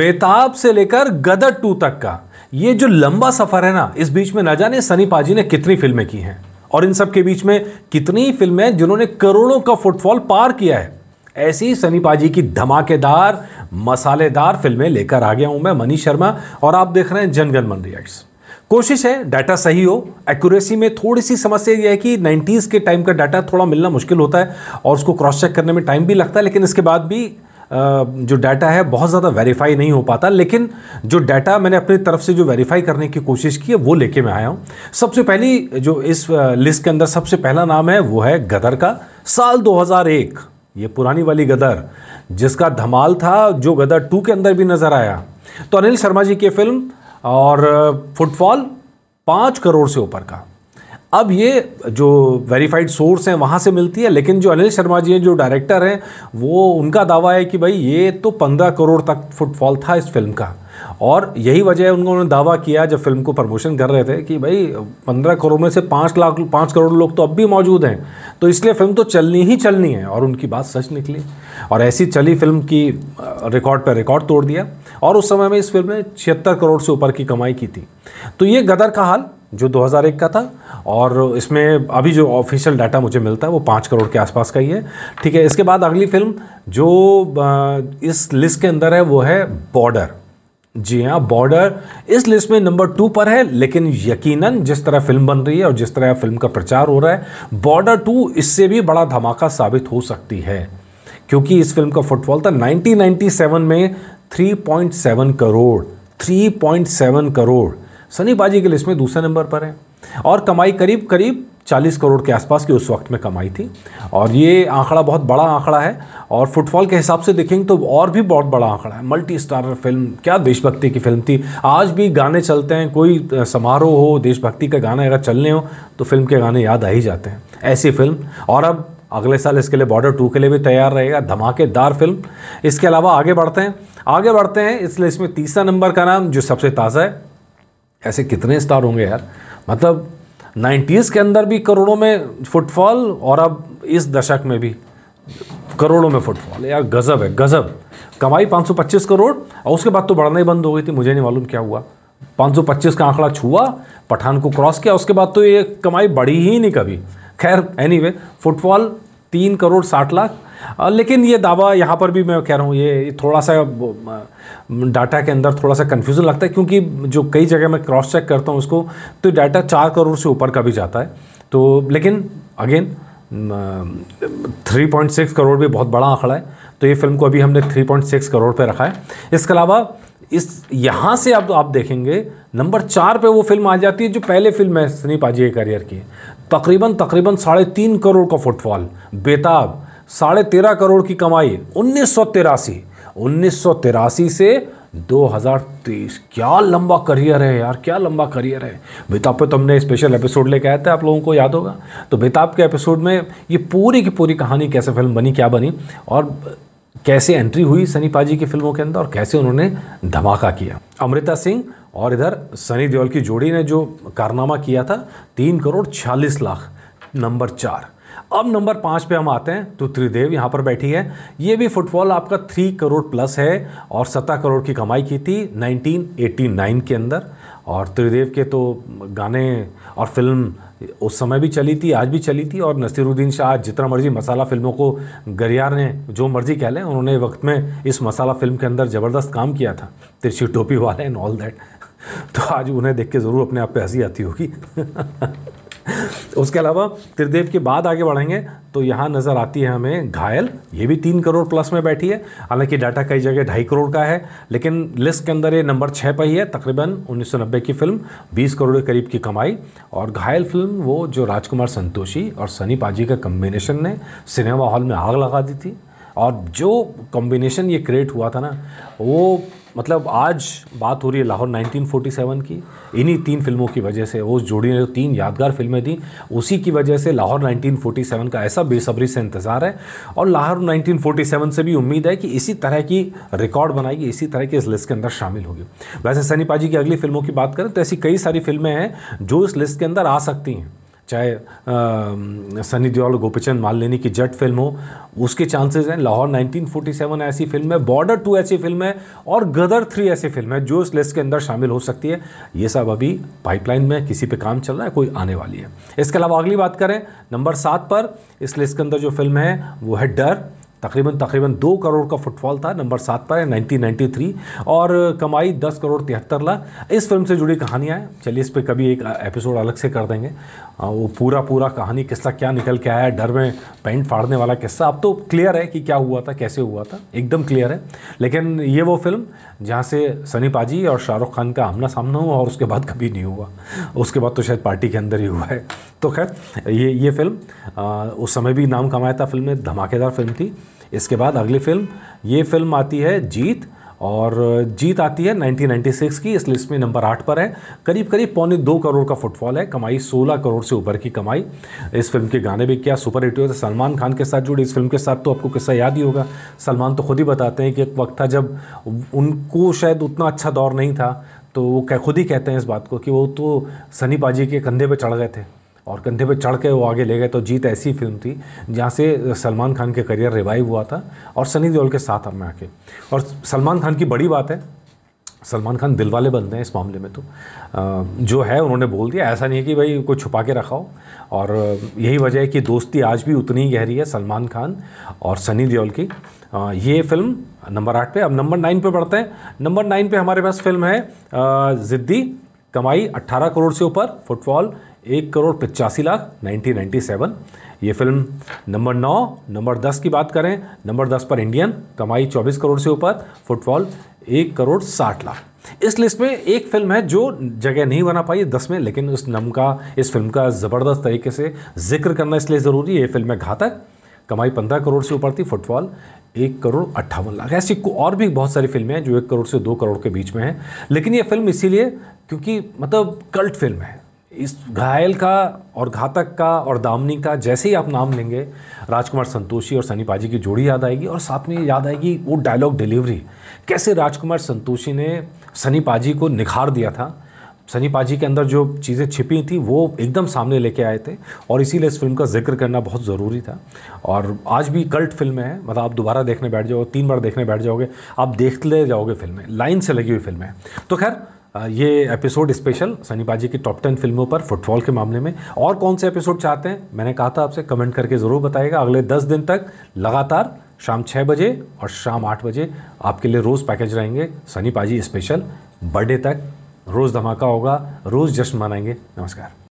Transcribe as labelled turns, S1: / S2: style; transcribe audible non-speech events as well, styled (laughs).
S1: बेताब से लेकर गदर टू तक का ये जो लंबा सफ़र है ना इस बीच में ना जाने सनी पाजी ने कितनी फिल्में की हैं और इन सब के बीच में कितनी फिल्में जिन्होंने करोड़ों का फुटफॉल पार किया है ऐसी सनी पाजी की धमाकेदार मसालेदार फिल्में लेकर आ गया हूं मैं मनीष शर्मा और आप देख रहे हैं जनगण मन रिएक्ट्स कोशिश है डाटा सही हो एक्यूरेसी में थोड़ी सी समस्या यह है कि 90s के टाइम का डाटा थोड़ा मिलना मुश्किल होता है और उसको क्रॉस चेक करने में टाइम भी लगता है लेकिन इसके बाद भी जो डाटा है बहुत ज़्यादा वेरीफाई नहीं हो पाता लेकिन जो डाटा मैंने अपनी तरफ से जो वेरीफाई करने की कोशिश की है वो लेके मैं आया हूँ सबसे पहली जो इस लिस्ट के अंदर सबसे पहला नाम है वो है गदर का साल 2001 ये पुरानी वाली गदर जिसका धमाल था जो गदर टू के अंदर भी नज़र आया तो अनिल शर्मा जी की फिल्म और फुटफॉल पाँच करोड़ से ऊपर का अब ये जो वेरीफाइड सोर्स हैं वहाँ से मिलती है लेकिन जो अनिल शर्मा जी हैं जो डायरेक्टर हैं वो उनका दावा है कि भाई ये तो पंद्रह करोड़ तक फुटफॉल था इस फिल्म का और यही वजह है उन्होंने दावा किया जब फिल्म को प्रमोशन कर रहे थे कि भाई पंद्रह करोड़ में से पाँच लाख पाँच करोड़ लोग तो अब भी मौजूद हैं तो इसलिए फिल्म तो चलनी ही चलनी है और उनकी बात सच निकली और ऐसी चली फिल्म की रिकॉर्ड पर रिकॉर्ड तोड़ दिया और उस समय में इस फिल्म ने छिहत्तर करोड़ से ऊपर की कमाई की थी तो ये गदर का हाल जो 2001 का था और इसमें अभी जो ऑफिशियल डाटा मुझे मिलता है वो पाँच करोड़ के आसपास का ही है ठीक है इसके बाद अगली फिल्म जो इस लिस्ट के अंदर है वो है बॉर्डर जी हाँ बॉर्डर इस लिस्ट में नंबर टू पर है लेकिन यकीनन जिस तरह फिल्म बन रही है और जिस तरह फिल्म का प्रचार हो रहा है बॉर्डर टू इससे भी बड़ा धमाका साबित हो सकती है क्योंकि इस फिल्म का फुटफॉल था 1997 में 3.7 करोड़ 3.7 करोड़ सनी बाजी की लिस्ट इसमें दूसरे नंबर पर है और कमाई करीब करीब 40 करोड़ के आसपास की उस वक्त में कमाई थी और ये आंकड़ा बहुत बड़ा आंकड़ा है और फुटबॉल के हिसाब से देखेंगे तो और भी बहुत बड़ा आंकड़ा है मल्टी स्टारर फिल्म क्या देशभक्ति की फिल्म थी आज भी गाने चलते हैं कोई समारोह हो देशभक्ति का गाना अगर चलने हो तो फिल्म के गाने याद आ ही जाते हैं ऐसी फिल्म और अब अगले साल इसके लिए बॉर्डर टू के लिए भी तैयार रहेगा धमाकेदार फिल्म इसके अलावा आगे बढ़ते हैं आगे बढ़ते हैं इसलिए इसमें तीसरा नंबर का नाम जो सबसे ताज़ा है ऐसे कितने स्टार होंगे यार मतलब नाइन्टीज़ के अंदर भी करोड़ों में फुटफॉल और अब इस दशक में भी करोड़ों में फुटफॉल यार गज़ब है गज़ब कमाई 525 करोड़ और उसके बाद तो बढ़ना ही बंद हो गई थी मुझे नहीं मालूम क्या हुआ 525 का आंकड़ा छुआ पठान को क्रॉस किया उसके बाद तो ये कमाई बढ़ी ही नहीं कभी खैर एनी वे फुटफॉल तीन करोड़ साठ लाख लेकिन ये दावा यहाँ पर भी मैं कह रहा हूँ ये थोड़ा सा डाटा के अंदर थोड़ा सा कन्फ्यूज़न लगता है क्योंकि जो कई जगह मैं क्रॉस चेक करता हूँ उसको तो डाटा चार करोड़ से ऊपर का भी जाता है तो लेकिन again three point six crore भी बहुत बड़ा आंकड़ा है तो ये फिल्म को अभी हमने थ्री पॉइंट सिक्स करोड़ पे रखा है इसके अलावा इस यहाँ से अब आप, आप देखेंगे नंबर चार पे वो फिल्म आ जाती है जो पहले फिल्म है सनी पाजी के करियर की तकरीबन तकरीबन साढ़े तीन करोड़ का फुटफॉल बेताब साढ़े तेरह करोड़ की कमाई उन्नीस सौ तिरासी उन्नीस से 2023 क्या लंबा करियर है यार क्या लंबा करियर है बेताब पे तो हमने स्पेशल एपिसोड लेके आया था आप लोगों को याद होगा तो बेताब के एपिसोड में ये पूरी की पूरी कहानी कैसे फिल्म बनी क्या बनी और कैसे एंट्री हुई सनी पाजी की फिल्मों के अंदर और कैसे उन्होंने धमाका किया अमृता सिंह और इधर सनी देओल की जोड़ी ने जो कारनामा किया था तीन करोड़ छियालीस लाख नंबर चार अब नंबर पाँच पे हम आते हैं तो त्रिदेव यहाँ पर बैठी है ये भी फुटबॉल आपका थ्री करोड़ प्लस है और सत्रह करोड़ की कमाई की थी 1989 के अंदर और त्रिदेव के तो गाने और फिल्म उस समय भी चली थी आज भी चली थी और नसीरुद्दीन शाह जितना मर्जी मसाला फिल्मों को गरियार ने जो मर्जी कह लें उन्होंने वक्त में इस मसाला फिल्म के अंदर ज़बरदस्त काम किया था तिरछी टोपी वाला एंड ऑल दैट तो आज उन्हें देख के ज़रूर अपने आप पे हंसी आती होगी (laughs) उसके अलावा त्रिदेव के बाद आगे बढ़ेंगे तो यहाँ नज़र आती है हमें घायल ये भी तीन करोड़ प्लस में बैठी है हालांकि डाटा कई जगह ढाई करोड़ का है लेकिन लिस्ट के अंदर ये नंबर छः पर ही है तकरीबन उन्नीस की फिल्म बीस करोड़ के करीब की कमाई और घायल फिल्म वो जो राजकुमार संतोषी और सनी पाजी का कम्बिनेशन ने सिनेमा हॉल में आग लगा दी थी और जो कॉम्बिनेशन ये क्रिएट हुआ था ना वो मतलब आज बात हो रही है लाहौर 1947 की इन्हीं तीन फिल्मों की वजह से वो जोड़ी ने जो तीन यादगार फिल्में दी उसी की वजह से लाहौर 1947 का ऐसा बेसब्री से इंतज़ार है और लाहौर 1947 से भी उम्मीद है कि इसी तरह की रिकॉर्ड बनाएगी इसी तरह की इस लिस्ट के अंदर शामिल होगी वैसे सनी पाजी की अगली फिल्मों की बात करें तो ऐसी कई सारी फिल्में हैं जो इस लिस्ट के अंदर आ सकती हैं चाहे सनी देओल और गोपीचंद मालिनी की जट फिल्म हो उसके चांसेस हैं लाहौर 1947 ऐसी फिल्म है बॉर्डर टू ऐसी फिल्म है और गदर थ्री ऐसी फिल्म है जो इस लिस्ट के अंदर शामिल हो सकती है ये सब अभी पाइपलाइन में किसी पे काम चल रहा है कोई आने वाली है इसके अलावा अगली बात करें नंबर सात पर इस लिस्ट के अंदर जो फिल्म है वो है डर तकरीबन तकरीबन दो करोड़ का फुटफॉल था नंबर सात पर है 1993 और कमाई दस करोड़ तिहत्तर लाख इस फिल्म से जुड़ी कहानियाँ हैं चलिए इस पर कभी एक एपिसोड अलग से कर देंगे वो पूरा पूरा कहानी किस्सा क्या निकल के आया डर में पेंट फाड़ने वाला किस्सा अब तो क्लियर है कि क्या हुआ था कैसे हुआ था एकदम क्लियर है लेकिन ये वो फिल्म जहाँ से सनी पाजी और शाहरुख खान का आमना सामना हुआ और उसके बाद कभी नहीं हुआ उसके बाद तो शायद पार्टी के अंदर ही हुआ है तो खैर ये ये फिल्म उस समय भी नाम कमाया था फिल्म में धमाकेदार फिल्म थी इसके बाद अगली फिल्म ये फिल्म आती है जीत और जीत आती है 1996 की इस लिस्ट में नंबर आठ पर है करीब करीब पौने दो करोड़ का फुटफॉल है कमाई 16 करोड़ से ऊपर की कमाई इस फिल्म के गाने भी क्या सुपर हिट हुए थे सलमान खान के साथ जुड़ी इस फिल्म के साथ तो आपको किस्सा याद ही होगा सलमान तो खुद ही बताते हैं कि एक वक्त था जब उनको शायद उतना अच्छा दौर नहीं था तो वो खुद ही कहते हैं इस बात को कि वो तो सनी बाजी के कंधे पर चढ़ गए थे और कंधे पे चढ़ के वो आगे ले गए तो जीत ऐसी फिल्म थी जहाँ से सलमान खान के करियर रिवाइव हुआ था और सनी देओल के साथ अब मैं आके और सलमान खान की बड़ी बात है सलमान खान दिल वाले बंदे हैं इस मामले में तो जो है उन्होंने बोल दिया ऐसा नहीं है कि भाई कोई छुपा के रखा हो और यही वजह है कि दोस्ती आज भी उतनी ही गहरी है सलमान खान और सनी देओल की ये फिल्म नंबर आठ पे अब नंबर नाइन पे बढ़ते हैं नंबर नाइन पे हमारे पास फिल्म है ज़िद्दी कमाई 18 करोड़ से ऊपर फुटबॉल एक करोड़ पचासी लाख 1997 ये फिल्म नंबर नौ नंबर दस की बात करें नंबर दस पर इंडियन कमाई चौबीस करोड़ से ऊपर फुटबॉल एक करोड़ साठ लाख इस लिस्ट में एक फिल्म है जो जगह नहीं बना पाई दस में लेकिन उस नम का इस फिल्म का ज़बरदस्त तरीके से जिक्र करना इसलिए ज़रूरी है ये फिल्म है घातक कमाई पंद्रह करोड़ से ऊपर थी फुटबॉल एक करोड़ अट्ठावन लाख ऐसी और भी बहुत सारी फिल्में हैं जो एक करोड़ से दो करोड़ के बीच में हैं लेकिन ये फिल्म इसीलिए क्योंकि मतलब कल्ट फिल्म है इस घायल का और घातक का और दामनी का जैसे ही आप नाम लेंगे राजकुमार संतोषी और सनी पाजी की जोड़ी याद आएगी और साथ में याद आएगी वो डायलॉग डिलीवरी कैसे राजकुमार संतोषी ने सनी पाजी को निखार दिया था सनी पाजी के अंदर जो चीज़ें छिपी थी वो एकदम सामने लेके आए थे और इसीलिए इस फिल्म का जिक्र करना बहुत ज़रूरी था और आज भी कल्ट फिल्म है मतलब आप दोबारा देखने बैठ जाओ तीन बार देखने बैठ जाओगे आप देख ले जाओगे फिल्में लाइन से लगी हुई फिल्में तो खैर ये एपिसोड स्पेशल सनी पाजी की टॉप टेन फिल्मों पर फुटबॉल के मामले में और कौन से एपिसोड चाहते हैं मैंने कहा था आपसे कमेंट करके ज़रूर बताएगा अगले दस दिन तक लगातार शाम छः बजे और शाम आठ बजे आपके लिए रोज़ पैकेज रहेंगे सनी पाजी स्पेशल बर्थडे तक रोज़ धमाका होगा रोज़ जश्न मनाएंगे नमस्कार